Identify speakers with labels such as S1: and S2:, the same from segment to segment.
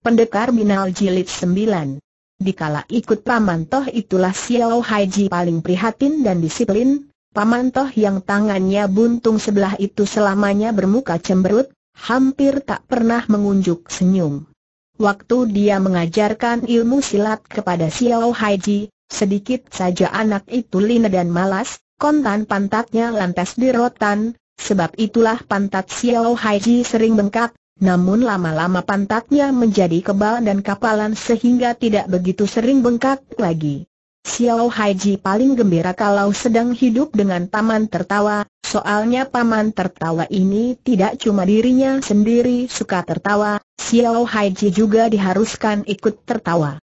S1: Pendekar Binal Jilid 9 Dikala ikut Paman Toh itulah Xiao Haiji paling prihatin dan disiplin, Paman Toh yang tangannya buntung sebelah itu selamanya bermuka cemberut, hampir tak pernah mengunjuk senyum. Waktu dia mengajarkan ilmu silat kepada Xiao Haiji, sedikit saja anak itu lina dan malas, kontan pantatnya lantas dirotan, sebab itulah pantat Xiao Haiji sering bengkak, namun lama-lama pantatnya menjadi kebal dan kapalan sehingga tidak begitu sering bengkak lagi. Xiao Haiji paling gembira kalau sedang hidup dengan paman tertawa, soalnya paman tertawa ini tidak cuma dirinya sendiri suka tertawa, Xiao Haiji juga diharuskan ikut tertawa.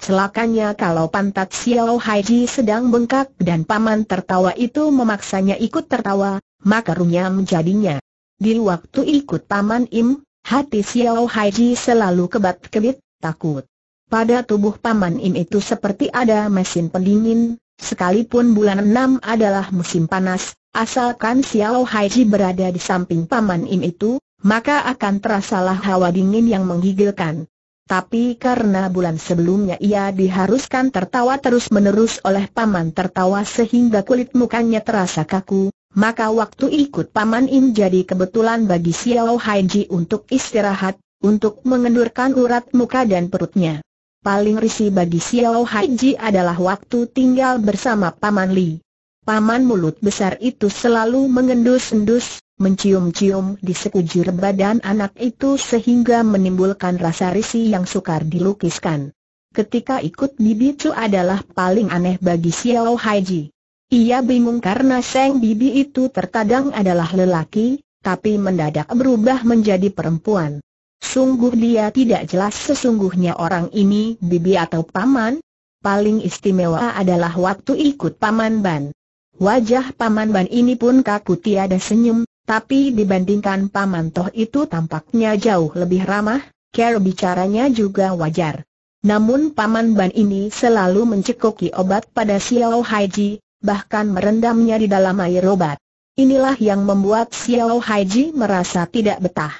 S1: Celakanya kalau pantat Xiao Haiji sedang bengkak dan paman tertawa itu memaksanya ikut tertawa, maka runyam jadinya. Di waktu ikut paman Im, Hati Xiao Haiji selalu kebat-kebit, takut. Pada tubuh Paman Im itu seperti ada mesin pendingin, sekalipun bulan enam adalah musim panas, asalkan Xiao Haiji berada di samping Paman Im itu, maka akan terasalah hawa dingin yang menggigilkan tapi karena bulan sebelumnya ia diharuskan tertawa terus-menerus oleh paman tertawa sehingga kulit mukanya terasa kaku, maka waktu ikut paman Im jadi kebetulan bagi Xiao Haiji untuk istirahat, untuk mengendurkan urat muka dan perutnya. Paling risi bagi Xiao Haiji adalah waktu tinggal bersama paman Li. Paman mulut besar itu selalu mengendus-endus, mencium-cium di sekujur badan anak itu sehingga menimbulkan rasa risih yang sukar dilukiskan. Ketika ikut Bibi Chu adalah paling aneh bagi Xiao Haiji. Ia bingung karena Seng Bibi itu terkadang adalah lelaki, tapi mendadak berubah menjadi perempuan. Sungguh dia tidak jelas sesungguhnya orang ini bibi atau paman. Paling istimewa adalah waktu ikut paman Ban. Wajah paman Ban ini pun kaku tiada senyum, tapi dibandingkan Paman Toh itu tampaknya jauh lebih ramah, cara bicaranya juga wajar. Namun Paman Ban ini selalu mencekoki obat pada Xiao Haiji, bahkan merendamnya di dalam air obat. Inilah yang membuat Xiao Haiji merasa tidak betah.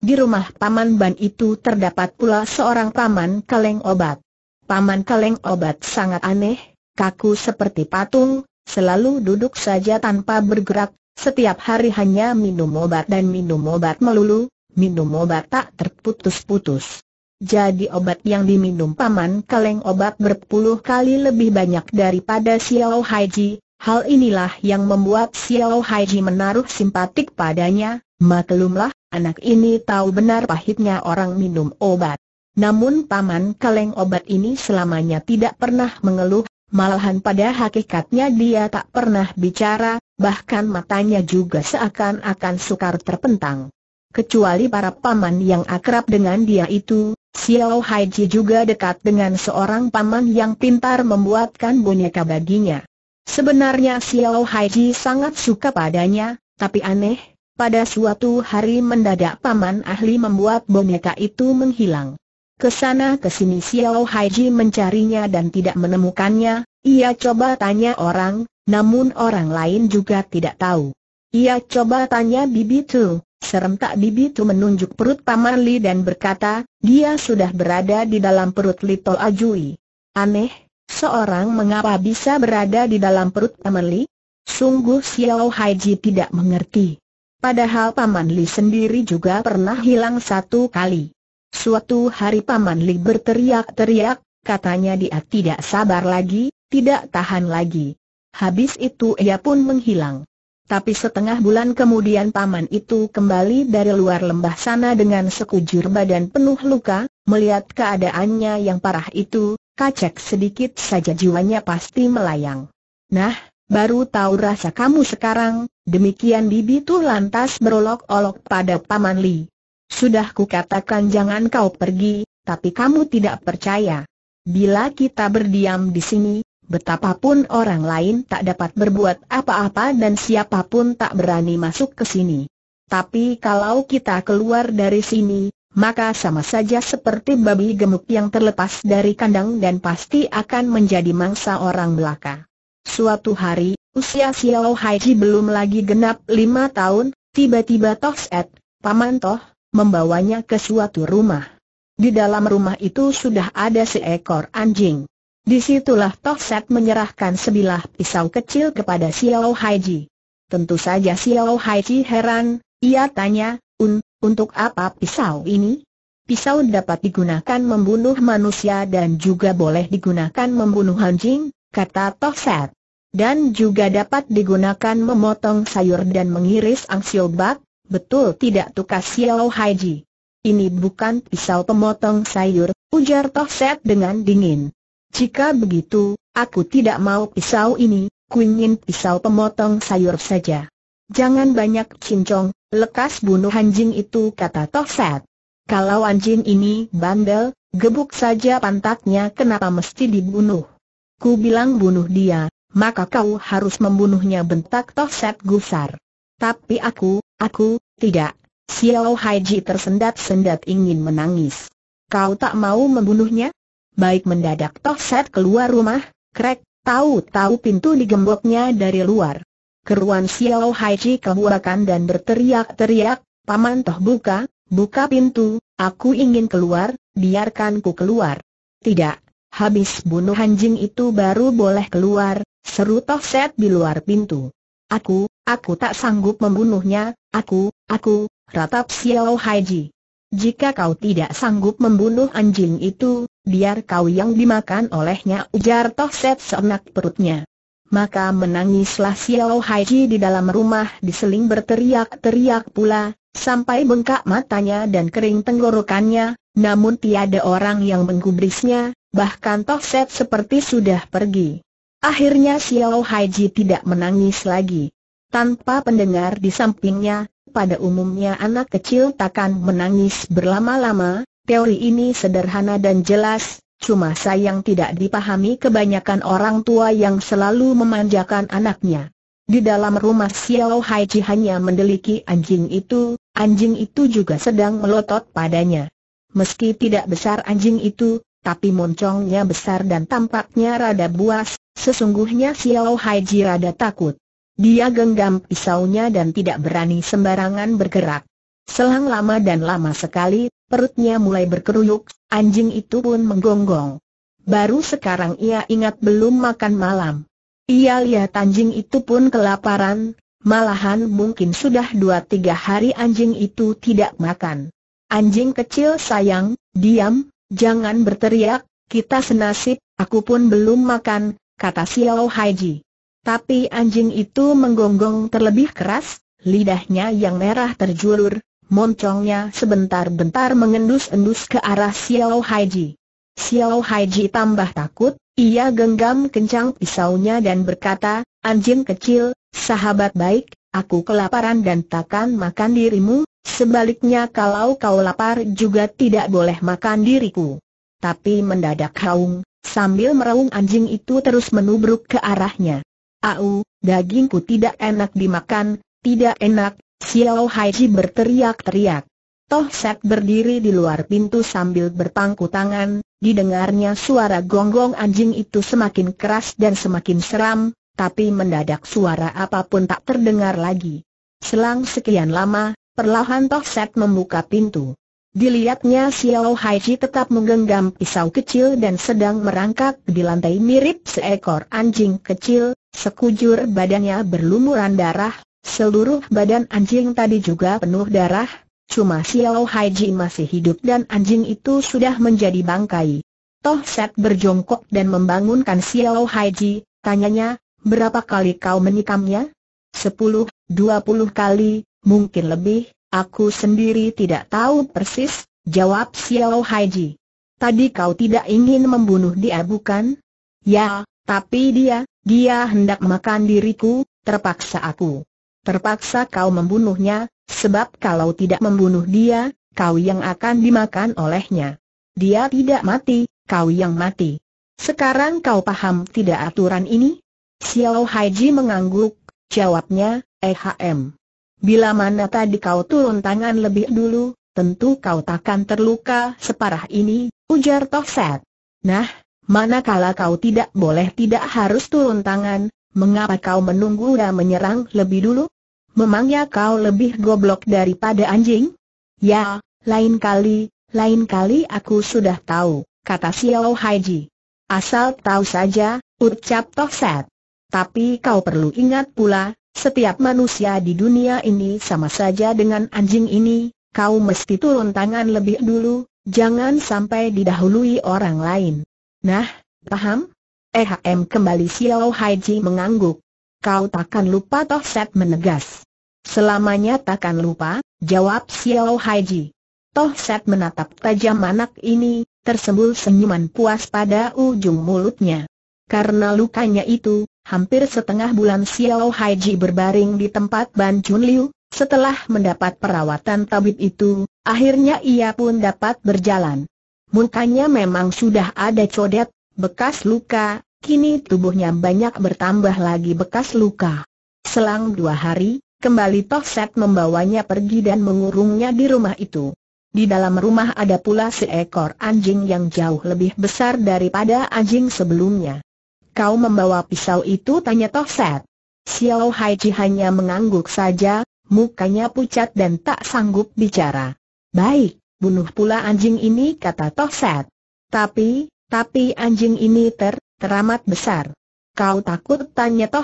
S1: Di rumah Paman Ban itu terdapat pula seorang Paman Kaleng Obat. Paman Kaleng Obat sangat aneh, kaku seperti patung, selalu duduk saja tanpa bergerak, setiap hari hanya minum obat dan minum obat melulu, minum obat tak terputus-putus. Jadi obat yang diminum paman kaleng obat berpuluh kali lebih banyak daripada Xiao Haiji. Hal inilah yang membuat Xiao Haiji menaruh simpatik padanya. Maklumlah, anak ini tahu benar pahitnya orang minum obat. Namun paman kaleng obat ini selamanya tidak pernah mengeluh, malahan pada hakikatnya dia tak pernah bicara, bahkan matanya juga seakan-akan sukar terpentang. Kecuali para paman yang akrab dengan dia itu, Xiao Haiji juga dekat dengan seorang paman yang pintar membuatkan boneka baginya. Sebenarnya Xiao Haiji sangat suka padanya, tapi aneh, pada suatu hari mendadak paman ahli membuat boneka itu menghilang. Kesana kesini Xiao Haiji mencarinya dan tidak menemukannya, ia coba tanya orang, namun orang lain juga tidak tahu. Ia coba tanya Bibi Tu, tak Bibi Tu menunjuk perut Paman Li dan berkata, dia sudah berada di dalam perut Lito Ajui. Aneh, seorang mengapa bisa berada di dalam perut Paman Li? Sungguh Xiao Haiji tidak mengerti. Padahal Paman Li sendiri juga pernah hilang satu kali. Suatu hari Paman Li berteriak-teriak, katanya dia tidak sabar lagi, tidak tahan lagi. Habis itu ia pun menghilang. Tapi setengah bulan kemudian paman itu kembali dari luar lembah sana dengan sekujur badan penuh luka, melihat keadaannya yang parah itu, kacek sedikit saja jiwanya pasti melayang. Nah, baru tahu rasa kamu sekarang, demikian bibi tu lantas berolok-olok pada paman Li. Sudah ku katakan jangan kau pergi, tapi kamu tidak percaya. Bila kita berdiam di sini, betapapun orang lain tak dapat berbuat apa-apa dan siapapun tak berani masuk ke sini. Tapi kalau kita keluar dari sini, maka sama saja seperti babi gemuk yang terlepas dari kandang dan pasti akan menjadi mangsa orang belaka. Suatu hari, usia Xiao Haiji belum lagi genap lima tahun, tiba-tiba Toh Set, Paman Toh, membawanya ke suatu rumah. Di dalam rumah itu sudah ada seekor anjing. Disitulah Tohset menyerahkan sebilah pisau kecil kepada Xiao Haiji. Tentu saja Xiao Haiji heran, ia tanya, Un, untuk apa pisau ini? Pisau dapat digunakan membunuh manusia dan juga boleh digunakan membunuh anjing, kata Tohset. Dan juga dapat digunakan memotong sayur dan mengiris bak, betul tidak tukas Xiao Haiji. Ini bukan pisau pemotong sayur, ujar Tohset dengan dingin. Jika begitu, aku tidak mau pisau ini, kuingin pisau pemotong sayur saja. Jangan banyak cincong, lekas bunuh anjing itu kata Tofset. Kalau anjing ini bandel, gebuk saja pantatnya kenapa mesti dibunuh? Ku bilang bunuh dia, maka kau harus membunuhnya bentak Tofset gusar. Tapi aku, aku, tidak. Xiao Haiji tersendat-sendat ingin menangis. Kau tak mau membunuhnya? baik mendadak Toh Set keluar rumah, krek, tahu-tahu pintu digemboknya dari luar. Keruan Xiao Hai Chi kehuakan dan berteriak-teriak, Paman Toh buka, buka pintu, aku ingin keluar, biarkan ku keluar. Tidak, habis bunuh anjing itu baru boleh keluar, seru Toh Set di luar pintu. Aku, aku tak sanggup membunuhnya, aku, aku, ratap Xiao Hai Chi. Jika kau tidak sanggup membunuh anjing itu, biar kau yang dimakan olehnya ujar Toh Set seenak perutnya. Maka menangislah Xiao Haiji di dalam rumah diseling berteriak-teriak pula, sampai bengkak matanya dan kering tenggorokannya, namun tiada orang yang menggubrisnya, bahkan Toh Set seperti sudah pergi. Akhirnya Xiao Haiji tidak menangis lagi. Tanpa pendengar di sampingnya, pada umumnya anak kecil takkan menangis berlama-lama, Teori ini sederhana dan jelas, cuma sayang tidak dipahami kebanyakan orang tua yang selalu memanjakan anaknya. Di dalam rumah Xiao Haiji hanya mendeliki anjing itu, anjing itu juga sedang melotot padanya. Meski tidak besar anjing itu, tapi moncongnya besar dan tampaknya rada buas, sesungguhnya Xiao Haiji rada takut. Dia genggam pisaunya dan tidak berani sembarangan bergerak. Selang lama dan lama sekali, perutnya mulai berkeruyuk, anjing itu pun menggonggong. Baru sekarang ia ingat belum makan malam. Ia lihat anjing itu pun kelaparan, malahan mungkin sudah dua tiga hari anjing itu tidak makan. Anjing kecil sayang, diam, jangan berteriak, kita senasib, aku pun belum makan, kata Xiao Haiji. Tapi anjing itu menggonggong terlebih keras, lidahnya yang merah terjulur, moncongnya sebentar-bentar mengendus-endus ke arah Xiao Haiji. Xiao Haiji tambah takut, ia genggam kencang pisaunya dan berkata, anjing kecil, sahabat baik, aku kelaparan dan takkan makan dirimu, sebaliknya kalau kau lapar juga tidak boleh makan diriku. Tapi mendadak haung, sambil meraung anjing itu terus menubruk ke arahnya. Au, dagingku tidak enak dimakan, tidak enak, Xiao Haiji berteriak-teriak. Toh Set berdiri di luar pintu sambil berpangku tangan, didengarnya suara gonggong anjing itu semakin keras dan semakin seram, tapi mendadak suara apapun tak terdengar lagi. Selang sekian lama, perlahan Toh Set membuka pintu. Dilihatnya Xiao Haiji tetap menggenggam pisau kecil dan sedang merangkak di lantai mirip seekor anjing kecil, sekujur badannya berlumuran darah, Seluruh badan anjing tadi juga penuh darah, cuma Xiao Haiji masih hidup dan anjing itu sudah menjadi bangkai. Toh Set berjongkok dan membangunkan Xiao Haiji, tanyanya, berapa kali kau menikamnya? Sepuluh, dua puluh kali, mungkin lebih, aku sendiri tidak tahu persis, jawab Xiao Haiji. Tadi kau tidak ingin membunuh dia bukan? Ya, tapi dia, dia hendak makan diriku, terpaksa aku. Terpaksa kau membunuhnya, sebab kalau tidak membunuh dia, kau yang akan dimakan olehnya. Dia tidak mati, kau yang mati. Sekarang kau paham tidak aturan ini? Xiao Haiji mengangguk, jawabnya, EHM. Bila mana tadi kau turun tangan lebih dulu, tentu kau takkan terluka separah ini, ujar Tohset. Nah, manakala kau tidak boleh tidak harus turun tangan, Mengapa kau menunggu dan menyerang lebih dulu? Memangnya kau lebih goblok daripada anjing? Ya, lain kali, lain kali aku sudah tahu, kata Xiao Haiji. Asal tahu saja, ucap Toh Set. Tapi kau perlu ingat pula, setiap manusia di dunia ini sama saja dengan anjing ini, kau mesti turun tangan lebih dulu, jangan sampai didahului orang lain. Nah, paham? EHM kembali Xiao Haiji mengangguk. Kau takkan lupa Toh Set menegas. Selamanya takkan lupa, jawab Xiao Haiji. Toh Set menatap tajam anak ini, tersembul senyuman puas pada ujung mulutnya. Karena lukanya itu, hampir setengah bulan Xiao Haiji berbaring di tempat Ban Chun Liu, setelah mendapat perawatan tabib itu, akhirnya ia pun dapat berjalan. Mukanya memang sudah ada codet, bekas luka, kini tubuhnya banyak bertambah lagi bekas luka. Selang dua hari, kembali Set membawanya pergi dan mengurungnya di rumah itu. Di dalam rumah ada pula seekor anjing yang jauh lebih besar daripada anjing sebelumnya. Kau membawa pisau itu tanya Set. Xiao Haiji hanya mengangguk saja, mukanya pucat dan tak sanggup bicara. Baik, bunuh pula anjing ini kata Set. Tapi, tapi anjing ini ter, teramat besar. Kau takut tanya Toh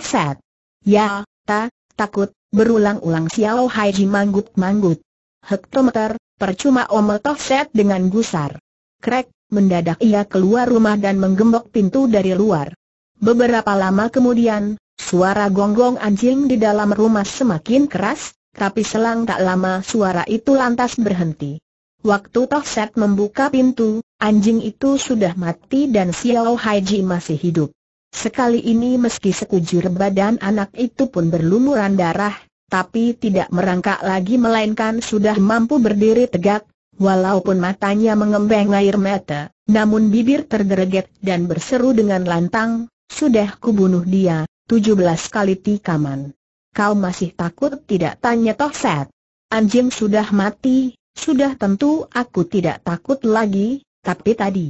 S1: Ya, ta, takut, berulang-ulang Xiao Hai Ji manggut-manggut. Hektometer, percuma omel Toh dengan gusar. Krek, mendadak ia keluar rumah dan menggembok pintu dari luar. Beberapa lama kemudian, suara gonggong anjing di dalam rumah semakin keras, tapi selang tak lama suara itu lantas berhenti. Waktu Toh membuka pintu, Anjing itu sudah mati dan Xiao Haiji masih hidup. Sekali ini meski sekujur badan anak itu pun berlumuran darah, tapi tidak merangkak lagi melainkan sudah mampu berdiri tegak, walaupun matanya mengembang air mata, namun bibir tergereget dan berseru dengan lantang, sudah kubunuh dia, 17 kali tikaman. Kau masih takut tidak tanya Tohset. Anjing sudah mati, sudah tentu aku tidak takut lagi, tapi tadi,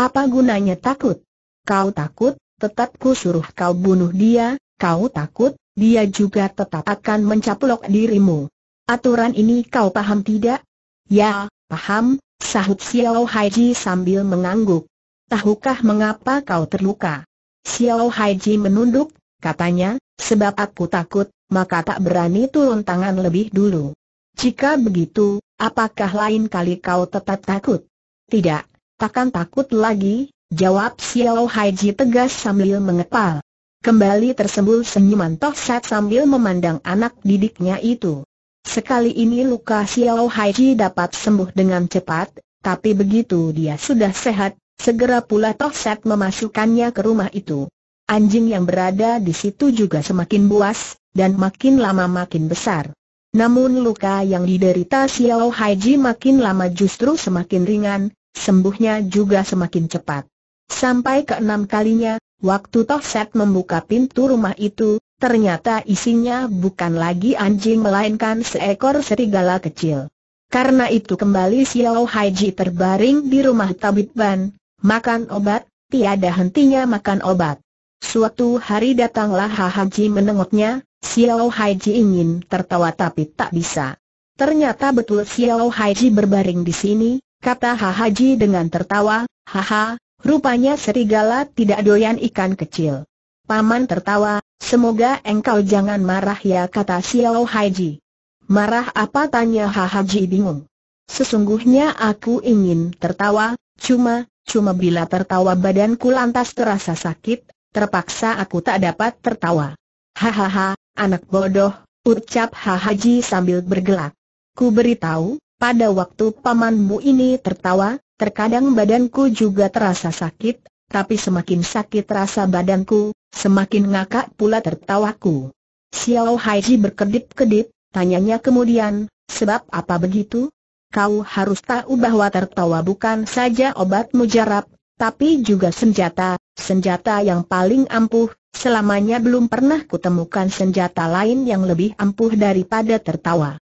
S1: apa gunanya takut? Kau takut, tetap ku suruh kau bunuh dia, kau takut, dia juga tetap akan mencaplok dirimu. Aturan ini kau paham tidak? Ya, paham, sahut Xiao Haiji sambil mengangguk. Tahukah mengapa kau terluka? Xiao Haiji menunduk, katanya, sebab aku takut, maka tak berani turun tangan lebih dulu. Jika begitu, apakah lain kali kau tetap takut? Tidak, Takkan takut lagi, jawab Xiao Haiji tegas sambil mengepal. Kembali tersembul senyuman Toh sambil memandang anak didiknya itu. Sekali ini luka Xiao Haiji dapat sembuh dengan cepat, tapi begitu dia sudah sehat, segera pula Toh memasukkannya ke rumah itu. Anjing yang berada di situ juga semakin buas, dan makin lama makin besar. Namun luka yang diderita Xiao Haiji makin lama justru semakin ringan, sembuhnya juga semakin cepat. Sampai ke enam kalinya, waktu Toh Set membuka pintu rumah itu, ternyata isinya bukan lagi anjing melainkan seekor serigala kecil. Karena itu kembali Xiao Haiji terbaring di rumah tabib ban, makan obat, tiada hentinya makan obat. Suatu hari datanglah Haji menengoknya, Xiao Haiji ingin tertawa tapi tak bisa. Ternyata betul Xiao Haiji berbaring di sini, kata Hahaji dengan tertawa, haha, rupanya serigala tidak doyan ikan kecil. Paman tertawa, semoga engkau jangan marah ya kata Xiao Haji. Marah apa tanya Hahaji bingung. Sesungguhnya aku ingin tertawa, cuma, cuma bila tertawa badanku lantas terasa sakit, terpaksa aku tak dapat tertawa. Hahaha, anak bodoh, ucap Hahaji sambil bergelak. Ku beritahu, pada waktu pamanmu ini tertawa, terkadang badanku juga terasa sakit, tapi semakin sakit rasa badanku, semakin ngakak pula tertawaku. Xiao Haiji berkedip-kedip, tanyanya kemudian, sebab apa begitu? Kau harus tahu bahwa tertawa bukan saja obat mujarab, tapi juga senjata, senjata yang paling ampuh, selamanya belum pernah kutemukan senjata lain yang lebih ampuh daripada tertawa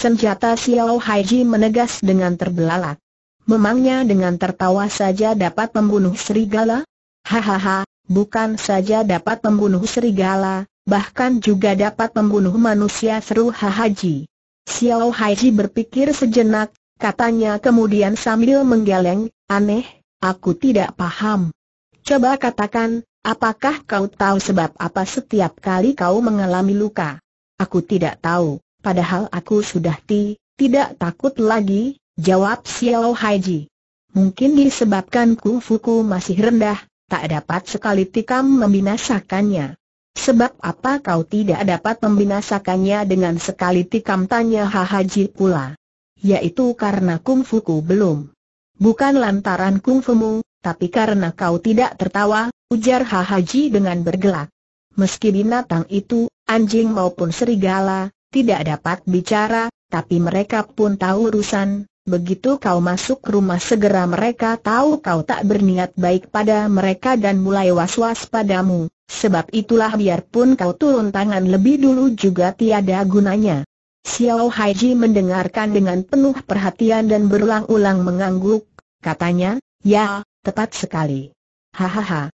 S1: senjata Xiao Haiji menegas dengan terbelalak. Memangnya dengan tertawa saja dapat membunuh serigala? Hahaha, bukan saja dapat membunuh serigala, bahkan juga dapat membunuh manusia seru Hahaji. Xiao Haiji berpikir sejenak, katanya kemudian sambil menggeleng, aneh, aku tidak paham. Coba katakan, apakah kau tahu sebab apa setiap kali kau mengalami luka? Aku tidak tahu. Padahal aku sudah ti, tidak takut lagi, jawab Xiao Haiji. Mungkin disebabkan kungfuku masih rendah, tak dapat sekali tikam membinasakannya. Sebab apa kau tidak dapat membinasakannya dengan sekali tikam tanya Haji pula? Yaitu karena kungfuku belum. Bukan lantaran kungfumu, tapi karena kau tidak tertawa, ujar Haji dengan bergelak. Meski binatang itu, anjing maupun serigala, tidak dapat bicara, tapi mereka pun tahu urusan, begitu kau masuk rumah segera mereka tahu kau tak berniat baik pada mereka dan mulai was-was padamu, sebab itulah biarpun kau turun tangan lebih dulu juga tiada gunanya. Xiao Haiji mendengarkan dengan penuh perhatian dan berulang-ulang mengangguk, katanya, ya, tepat sekali. Hahaha.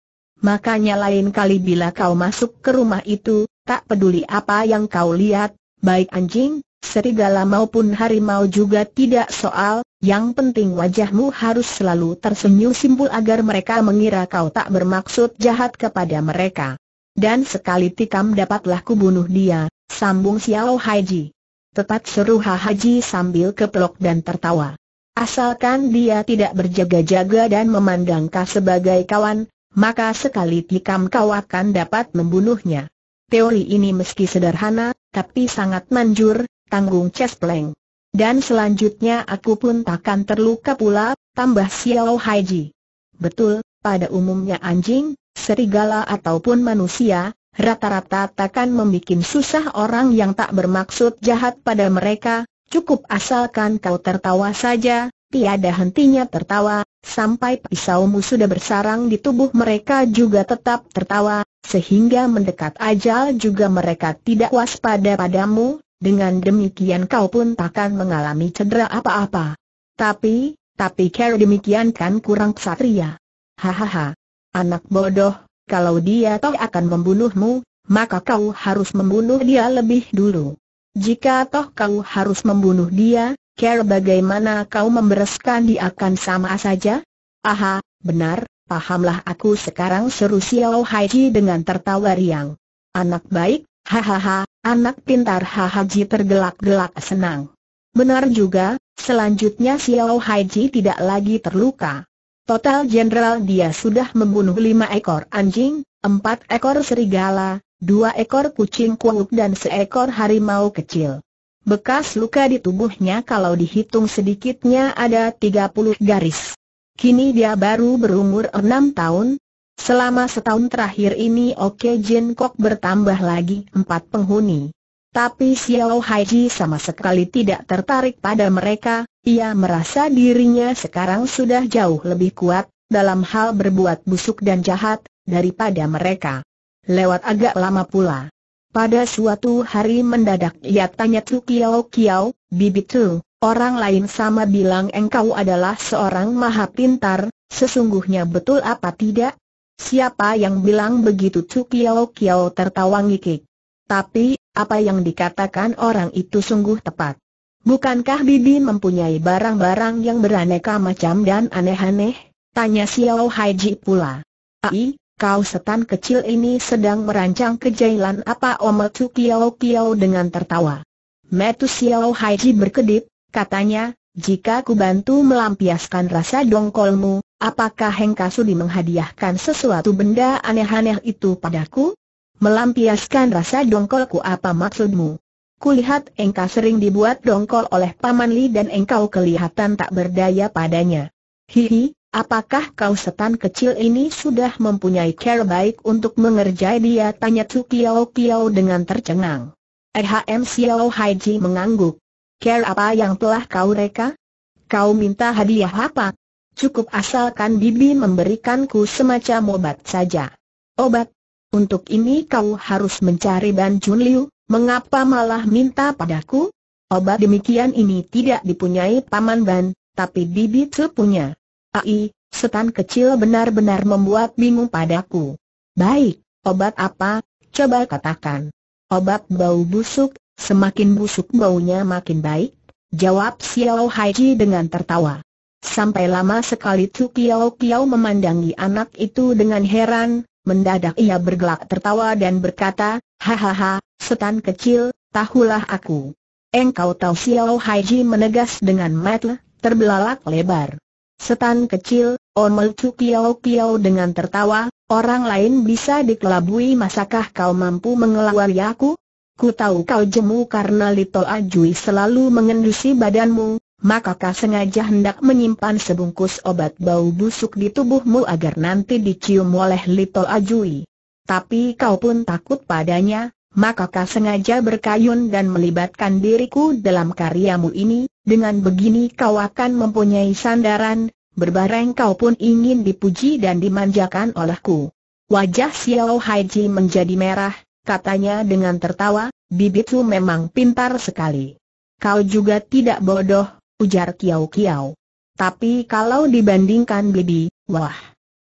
S1: Makanya lain kali bila kau masuk ke rumah itu, tak peduli apa yang kau lihat, baik anjing, serigala maupun harimau juga tidak soal, yang penting wajahmu harus selalu tersenyum simpul agar mereka mengira kau tak bermaksud jahat kepada mereka. Dan sekali tikam dapatlah kubunuh dia, sambung Xiao Haji. Tetap seru ha Haji sambil keplok dan tertawa. Asalkan dia tidak berjaga-jaga dan memandang kau sebagai kawan, maka sekali tikam kau akan dapat membunuhnya. Teori ini meski sederhana, tapi sangat manjur, tanggung cespleng. Dan selanjutnya aku pun takkan terluka pula, tambah Xiao Haiji. Betul, pada umumnya anjing, serigala ataupun manusia, rata-rata takkan membuat susah orang yang tak bermaksud jahat pada mereka, cukup asalkan kau tertawa saja, tiada hentinya tertawa, sampai pisaumu sudah bersarang di tubuh mereka juga tetap tertawa, sehingga mendekat ajal juga mereka tidak waspada padamu, dengan demikian kau pun takkan mengalami cedera apa-apa. Tapi, tapi care demikian kan kurang ksatria. Hahaha. Anak bodoh, kalau dia toh akan membunuhmu, maka kau harus membunuh dia lebih dulu. Jika toh kau harus membunuh dia, Care bagaimana kau membereskan dia akan sama saja? Aha, benar, pahamlah aku sekarang seru Xiao Ji dengan tertawa riang. Anak baik, hahaha, anak pintar Haji tergelak-gelak senang. Benar juga, selanjutnya Xiao Ji tidak lagi terluka. Total jenderal dia sudah membunuh lima ekor anjing, empat ekor serigala, dua ekor kucing kuuk dan seekor harimau kecil. Bekas luka di tubuhnya kalau dihitung sedikitnya ada 30 garis. Kini dia baru berumur 6 tahun. Selama setahun terakhir ini Oke Jin Kok bertambah lagi 4 penghuni. Tapi Xiao Haiji sama sekali tidak tertarik pada mereka, ia merasa dirinya sekarang sudah jauh lebih kuat, dalam hal berbuat busuk dan jahat, daripada mereka. Lewat agak lama pula. Pada suatu hari mendadak ia tanya Tu Kiao Kiao, Bibi Tu, orang lain sama bilang engkau adalah seorang maha pintar, sesungguhnya betul apa tidak? Siapa yang bilang begitu Tu Kiao Kiao tertawa ngikik. Tapi, apa yang dikatakan orang itu sungguh tepat. Bukankah Bibi mempunyai barang-barang yang beraneka macam dan aneh-aneh? Tanya Xiao Haiji pula. Ai, kau setan kecil ini sedang merancang kejailan apa Ometu Kiao Kiao dengan tertawa. Metu Xiao Haiji berkedip, katanya, jika ku bantu melampiaskan rasa dongkolmu, apakah Kasudi menghadiahkan sesuatu benda aneh-aneh itu padaku? Melampiaskan rasa dongkolku apa maksudmu? Kulihat engkau sering dibuat dongkol oleh Paman Li dan engkau kelihatan tak berdaya padanya. Hihi, Apakah kau setan kecil ini sudah mempunyai cara baik untuk mengerjai dia? Tanya Su Kiao Kiao dengan tercengang. EHM Xiao Haiji mengangguk. Care apa yang telah kau reka? Kau minta hadiah apa? Cukup asalkan Bibi memberikanku semacam obat saja. Obat? Untuk ini kau harus mencari Ban Jun Liu, mengapa malah minta padaku? Obat demikian ini tidak dipunyai Paman Ban, tapi Bibi tu punya. Ai, setan kecil benar-benar membuat bingung padaku. Baik, obat apa? Coba katakan. Obat bau busuk, semakin busuk baunya makin baik, jawab Xiao Haiji dengan tertawa. Sampai lama sekali Tu Kiao Kiao memandangi anak itu dengan heran, mendadak ia bergelak tertawa dan berkata, Hahaha, setan kecil, tahulah aku. Engkau tahu Xiao Haiji menegas dengan metel, terbelalak lebar. Setan kecil, omel cu piau piau dengan tertawa, orang lain bisa dikelabui masakah kau mampu mengelawari aku? Ku tahu kau jemu karena Little Ajui selalu mengendusi badanmu, maka kau sengaja hendak menyimpan sebungkus obat bau busuk di tubuhmu agar nanti dicium oleh Little Ajui. Tapi kau pun takut padanya, maka kau sengaja berkayun dan melibatkan diriku dalam karyamu ini, dengan begini kau akan mempunyai sandaran, berbareng kau pun ingin dipuji dan dimanjakan olehku. Wajah Xiao Haiji menjadi merah, katanya dengan tertawa, bibitmu memang pintar sekali. Kau juga tidak bodoh, ujar Kiao Kiao. Tapi kalau dibandingkan bibi, wah.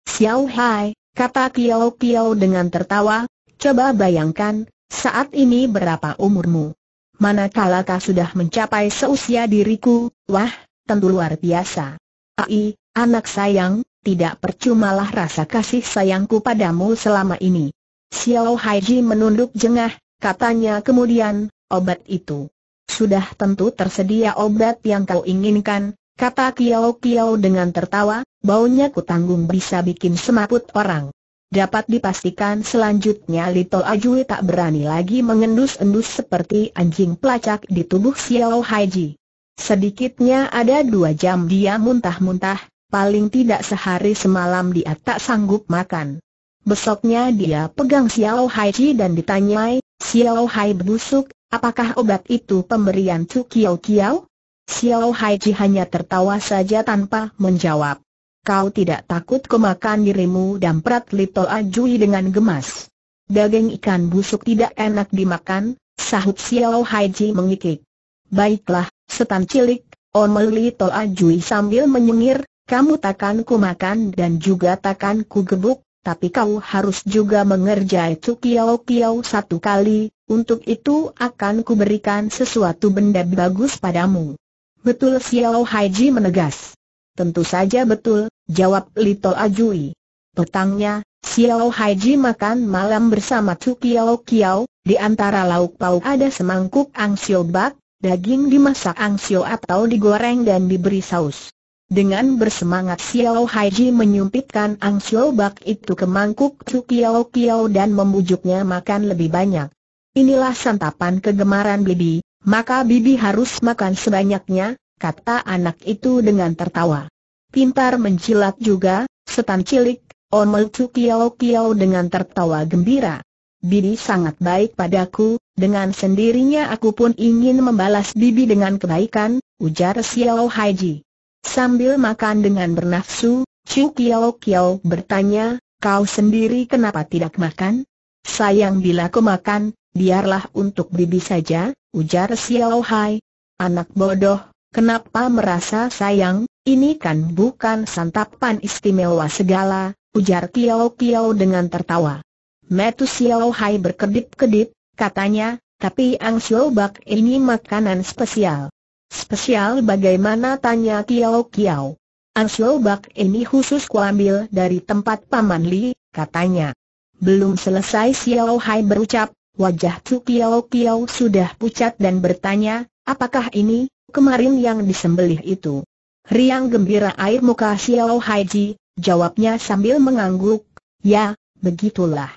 S1: Xiao Hai, kata Kiao Kiao dengan tertawa, coba bayangkan, saat ini berapa umurmu? Manakala kau sudah mencapai seusia diriku, wah, tentu luar biasa. Ai, anak sayang, tidak percumalah rasa kasih sayangku padamu selama ini. Xiao Haiji menunduk jengah, katanya kemudian, obat itu. Sudah tentu tersedia obat yang kau inginkan, kata Kiao Kiao dengan tertawa, baunya ku tanggung bisa bikin semaput orang. Dapat dipastikan selanjutnya Little Ajui tak berani lagi mengendus-endus seperti anjing pelacak di tubuh Xiao Haiji. Sedikitnya ada dua jam dia muntah-muntah, paling tidak sehari semalam dia tak sanggup makan. Besoknya dia pegang Xiao Haiji dan ditanyai, Xiao Hai busuk, apakah obat itu pemberian Cu Kiao Kiao? Xiao Haiji hanya tertawa saja tanpa menjawab kau tidak takut kemakan dirimu dan damprat Lito Ajui dengan gemas. Daging ikan busuk tidak enak dimakan, sahut Xiao Haiji mengikik. Baiklah, setan cilik, Omel Lito Ajui sambil menyengir, kamu takkan ku makan dan juga takkan ku gebuk, tapi kau harus juga mengerjai Tsukiao Kiao satu kali, untuk itu akan kuberikan sesuatu benda bagus padamu. Betul Xiao Haiji menegas. Tentu saja betul, Jawab Lito Ajui. Petangnya, Xiao Haiji makan malam bersama Chu Kiao Kiao, di antara lauk pauk ada semangkuk angsio bak, daging dimasak angsio atau digoreng dan diberi saus. Dengan bersemangat Xiao Haiji menyumpitkan angsio bak itu ke mangkuk Chu Kiao Kiao dan membujuknya makan lebih banyak. Inilah santapan kegemaran Bibi, maka Bibi harus makan sebanyaknya, kata anak itu dengan tertawa pintar mencilat juga, setan cilik, Omel Kiao Kiao dengan tertawa gembira. Bibi sangat baik padaku, dengan sendirinya aku pun ingin membalas Bibi dengan kebaikan, ujar Xiao Haiji. Sambil makan dengan bernafsu, Chu Kiao Kiao bertanya, kau sendiri kenapa tidak makan? Sayang bila aku makan, biarlah untuk Bibi saja, ujar Xiao Hai. Anak bodoh, kenapa merasa sayang, ini kan bukan santapan istimewa segala, ujar Kiao Kiao dengan tertawa. Metu Xiao Hai berkedip-kedip, katanya, tapi Ang Xiao Bak ini makanan spesial. Spesial bagaimana tanya Kiao Kiao. Ang Xiao Bak ini khusus kuambil dari tempat Paman Li, katanya. Belum selesai Xiao Hai berucap, wajah tu Kiao Kiao sudah pucat dan bertanya, apakah ini, kemarin yang disembelih itu? Riang gembira air muka Xiao Haiji, jawabnya sambil mengangguk, ya, begitulah.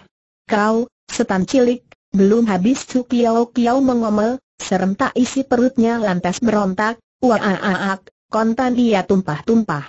S1: Kau, setan cilik, belum habis Su Kiao Kiao mengomel, serentak isi perutnya lantas berontak, wa-a-a-ak, kontan ia tumpah-tumpah.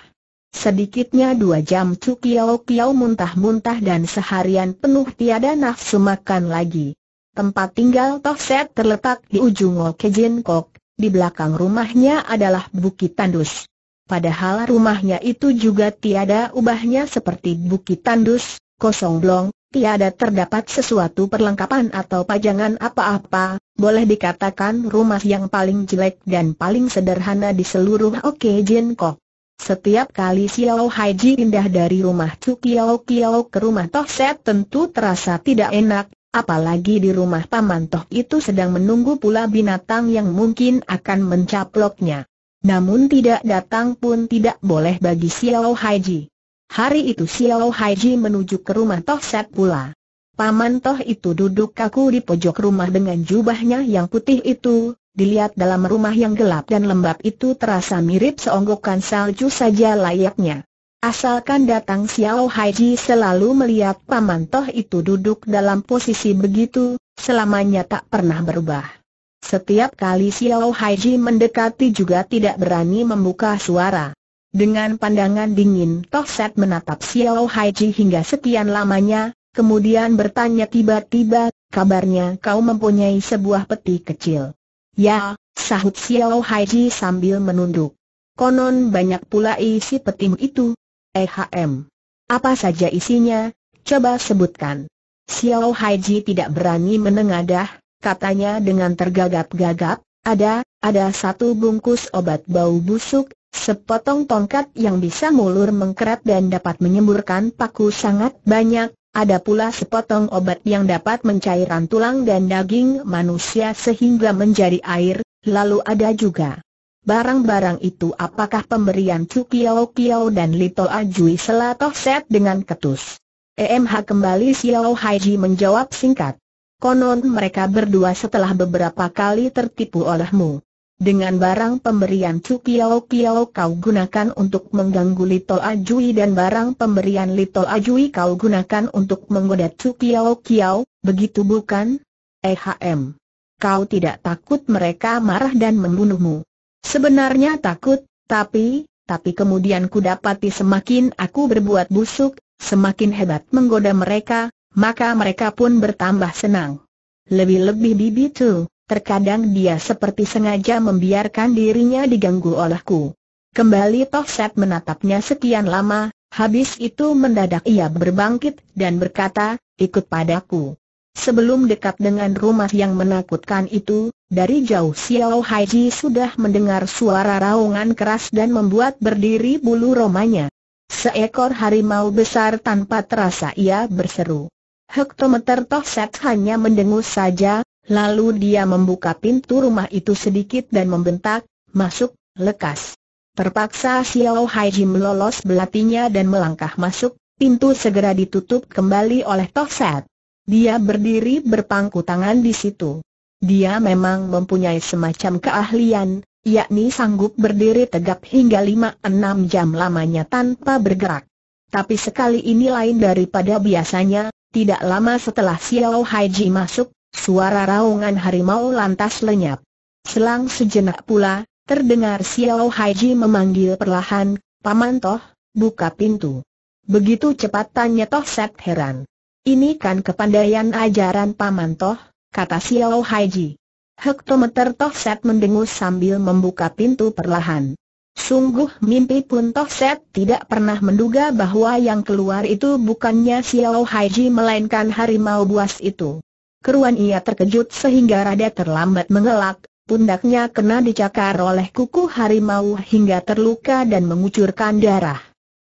S1: Sedikitnya dua jam Su Kiao Kiao muntah-muntah dan seharian penuh tiada nafsu makan lagi. Tempat tinggal Tohset terletak di ujung Okejin Kok, di belakang rumahnya adalah Bukit Tandus. Padahal rumahnya itu juga tiada ubahnya seperti bukit tandus, kosong blong, tiada terdapat sesuatu perlengkapan atau pajangan apa-apa, boleh dikatakan rumah yang paling jelek dan paling sederhana di seluruh Oke Jin Kok. Setiap kali Xiao Haiji pindah dari rumah Chu Kiao Kiao ke rumah Toh Set tentu terasa tidak enak, apalagi di rumah Paman Toh itu sedang menunggu pula binatang yang mungkin akan mencaploknya. Namun tidak datang pun tidak boleh bagi Xiao Haiji. Hari itu Xiao Haiji menuju ke rumah Toh Set pula. Paman Toh itu duduk kaku di pojok rumah dengan jubahnya yang putih itu, dilihat dalam rumah yang gelap dan lembab itu terasa mirip seonggokan salju saja layaknya. Asalkan datang Xiao Haiji selalu melihat Paman Toh itu duduk dalam posisi begitu, selamanya tak pernah berubah. Setiap kali Xiao Haiji mendekati juga tidak berani membuka suara. Dengan pandangan dingin Toh Set menatap Xiao Haiji hingga sekian lamanya, kemudian bertanya tiba-tiba, kabarnya kau mempunyai sebuah peti kecil. Ya, sahut Xiao Haiji sambil menunduk. Konon banyak pula isi peti itu. EHM. Apa saja isinya, coba sebutkan. Xiao Haiji tidak berani menengadah, katanya dengan tergagap-gagap, ada, ada satu bungkus obat bau busuk, sepotong tongkat yang bisa mulur mengkerat dan dapat menyemburkan paku sangat banyak, ada pula sepotong obat yang dapat mencairkan tulang dan daging manusia sehingga menjadi air, lalu ada juga. Barang-barang itu apakah pemberian Chu Kiao Kiao dan Lito Ajui Selatoh Set dengan ketus? EMH kembali Xiao Haiji menjawab singkat. Konon mereka berdua setelah beberapa kali tertipu olehmu. Dengan barang pemberian Chu Piao Piao kau gunakan untuk mengganggu Lito Ajui dan barang pemberian Lito Ajui kau gunakan untuk menggoda Chu Piao Kiao, begitu bukan? EHM. Kau tidak takut mereka marah dan membunuhmu. Sebenarnya takut, tapi, tapi kemudian ku dapati semakin aku berbuat busuk, semakin hebat menggoda mereka, maka mereka pun bertambah senang. Lebih-lebih Bibi Tu, terkadang dia seperti sengaja membiarkan dirinya diganggu olehku. Kembali Tohset menatapnya sekian lama, habis itu mendadak ia berbangkit dan berkata, ikut padaku. Sebelum dekat dengan rumah yang menakutkan itu, dari jauh Xiao Haiji sudah mendengar suara raungan keras dan membuat berdiri bulu romanya. Seekor harimau besar tanpa terasa ia berseru. Hektometer Tohset hanya mendengus saja, lalu dia membuka pintu rumah itu sedikit dan membentak, masuk, lekas. Terpaksa Xiao Hai melolos lolos belatinya dan melangkah masuk, pintu segera ditutup kembali oleh Tohset. Dia berdiri berpangku tangan di situ. Dia memang mempunyai semacam keahlian, yakni sanggup berdiri tegap hingga 5-6 jam lamanya tanpa bergerak. Tapi sekali ini lain daripada biasanya, tidak lama setelah Xiao Haiji masuk, suara raungan harimau lantas lenyap. Selang sejenak pula, terdengar Xiao Haiji memanggil perlahan, Paman Toh, buka pintu. Begitu cepat tanya Toh Set heran. Ini kan kepandaian ajaran Paman Toh, kata Xiao Haiji. Hektometer Toh Set mendengus sambil membuka pintu perlahan. Sungguh mimpi pun Toh Set tidak pernah menduga bahwa yang keluar itu bukannya Xiao Haiji melainkan harimau buas itu. Keruan ia terkejut sehingga rada terlambat mengelak, pundaknya kena dicakar oleh kuku harimau hingga terluka dan mengucurkan darah.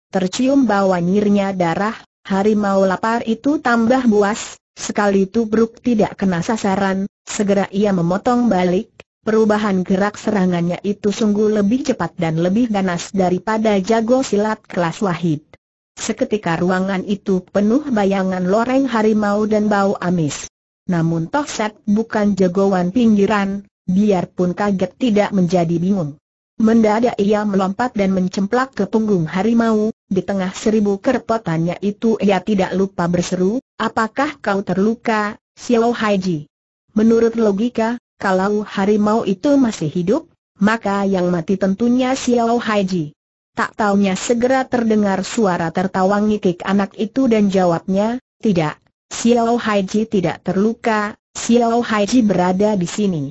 S1: Tercium bau nyirnya darah, harimau lapar itu tambah buas, sekali itu tubruk tidak kena sasaran, segera ia memotong balik, Perubahan gerak serangannya itu sungguh lebih cepat dan lebih ganas daripada jago silat kelas wahid. Seketika ruangan itu penuh bayangan loreng harimau dan bau amis. Namun Tohset bukan jagoan pinggiran, biarpun kaget tidak menjadi bingung. Mendadak ia melompat dan mencemplak ke punggung harimau, di tengah seribu kerepotannya itu ia tidak lupa berseru, apakah kau terluka, Xiao Haiji? Menurut logika, kalau harimau itu masih hidup, maka yang mati tentunya Xiao Haiji. Tak taunya segera terdengar suara tertawa ngikik anak itu dan jawabnya, tidak, Xiao Haiji tidak terluka, Xiao Haiji berada di sini.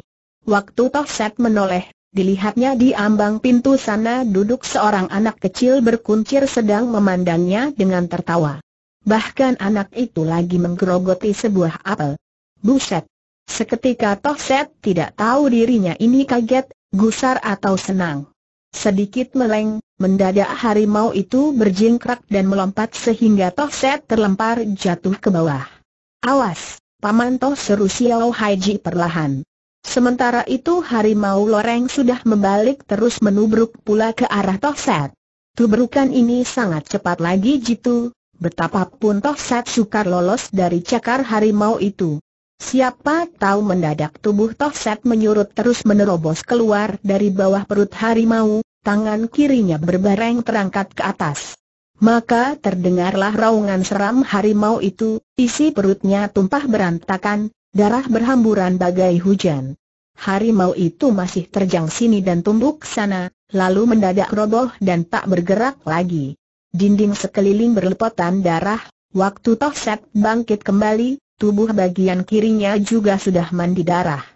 S1: Waktu Toh Set menoleh, dilihatnya di ambang pintu sana duduk seorang anak kecil berkuncir sedang memandangnya dengan tertawa. Bahkan anak itu lagi menggerogoti sebuah apel. Buset, Seketika Tohset tidak tahu dirinya ini kaget, gusar atau senang. Sedikit meleng, mendadak harimau itu berjingkrak dan melompat sehingga Tohset terlempar jatuh ke bawah. Awas, Paman Toh seru Xiao Haiji perlahan. Sementara itu harimau loreng sudah membalik terus menubruk pula ke arah Tohset. Tubrukan ini sangat cepat lagi jitu, betapapun Tohset sukar lolos dari cakar harimau itu. Siapa tahu mendadak tubuh Tohset menyurut terus menerobos keluar dari bawah perut harimau, tangan kirinya berbareng terangkat ke atas. Maka terdengarlah raungan seram harimau itu, isi perutnya tumpah berantakan, darah berhamburan bagai hujan. Harimau itu masih terjang sini dan tumbuk sana, lalu mendadak roboh dan tak bergerak lagi. Dinding sekeliling berlepotan darah, waktu Tohset bangkit kembali, tubuh bagian kirinya juga sudah mandi darah.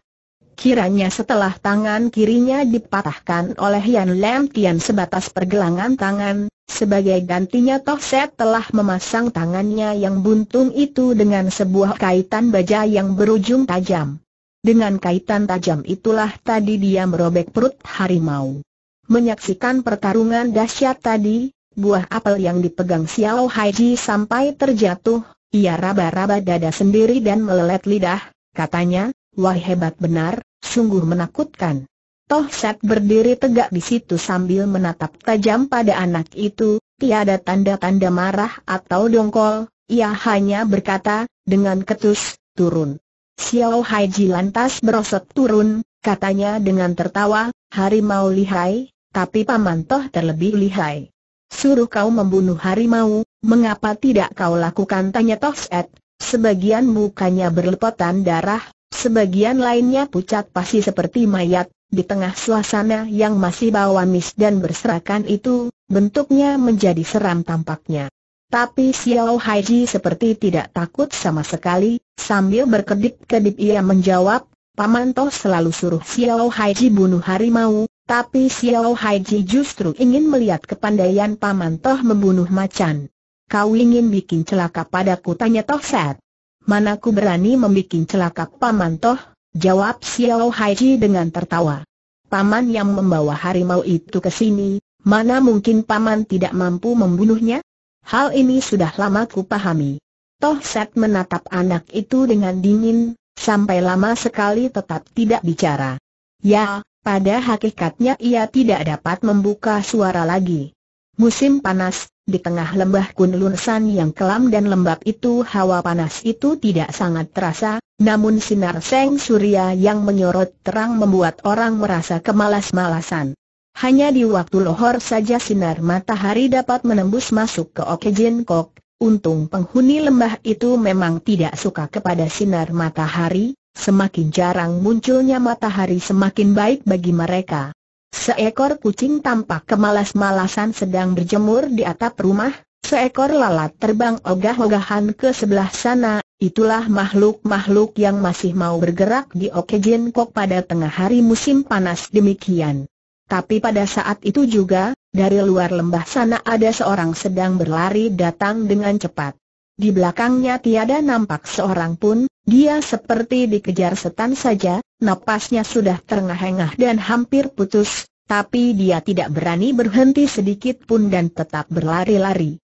S1: Kiranya setelah tangan kirinya dipatahkan oleh Yan Lam Tian sebatas pergelangan tangan, sebagai gantinya Toh Set telah memasang tangannya yang buntung itu dengan sebuah kaitan baja yang berujung tajam. Dengan kaitan tajam itulah tadi dia merobek perut harimau. Menyaksikan pertarungan dahsyat tadi, buah apel yang dipegang Xiao Haiji sampai terjatuh, ia raba-raba dada sendiri dan melelet lidah, katanya, wah hebat benar, sungguh menakutkan. Toh Set berdiri tegak di situ sambil menatap tajam pada anak itu, tiada tanda-tanda marah atau dongkol, ia hanya berkata, dengan ketus, turun. Xiao Hai Ji lantas berosot turun, katanya dengan tertawa, harimau lihai, tapi paman Toh terlebih lihai. Suruh kau membunuh harimau, Mengapa tidak kau lakukan tanya Tofset? Sebagian mukanya berlepotan darah, sebagian lainnya pucat pasi seperti mayat, di tengah suasana yang masih bawamis dan berserakan itu, bentuknya menjadi seram tampaknya. Tapi Xiao Haiji seperti tidak takut sama sekali, sambil berkedip-kedip ia menjawab, Paman Toh selalu suruh Xiao Haiji bunuh harimau, tapi Xiao Haiji justru ingin melihat kepandaian Paman Toh membunuh macan. Kau ingin bikin celaka padaku tanya Toh Set. Mana ku berani membikin celaka Paman Toh, jawab Xiao Haiji dengan tertawa. Paman yang membawa harimau itu ke sini, mana mungkin Paman tidak mampu membunuhnya? Hal ini sudah lama ku pahami. Toh Set menatap anak itu dengan dingin, sampai lama sekali tetap tidak bicara. Ya, pada hakikatnya ia tidak dapat membuka suara lagi. Musim panas, di tengah lembah kunlunsan yang kelam dan lembab itu hawa panas itu tidak sangat terasa, namun sinar seng surya yang menyorot terang membuat orang merasa kemalas-malasan. Hanya di waktu lohor saja sinar matahari dapat menembus masuk ke Okejin Kok, untung penghuni lembah itu memang tidak suka kepada sinar matahari, semakin jarang munculnya matahari semakin baik bagi mereka. Seekor kucing tampak kemalas-malasan sedang berjemur di atap rumah, seekor lalat terbang ogah-ogahan ke sebelah sana, itulah makhluk-makhluk yang masih mau bergerak di Okejin Kok pada tengah hari musim panas demikian. Tapi pada saat itu juga, dari luar lembah sana ada seorang sedang berlari datang dengan cepat. Di belakangnya tiada nampak seorang pun, dia seperti dikejar setan saja, napasnya sudah terengah-engah dan hampir putus, tapi dia tidak berani berhenti sedikit pun dan tetap berlari-lari.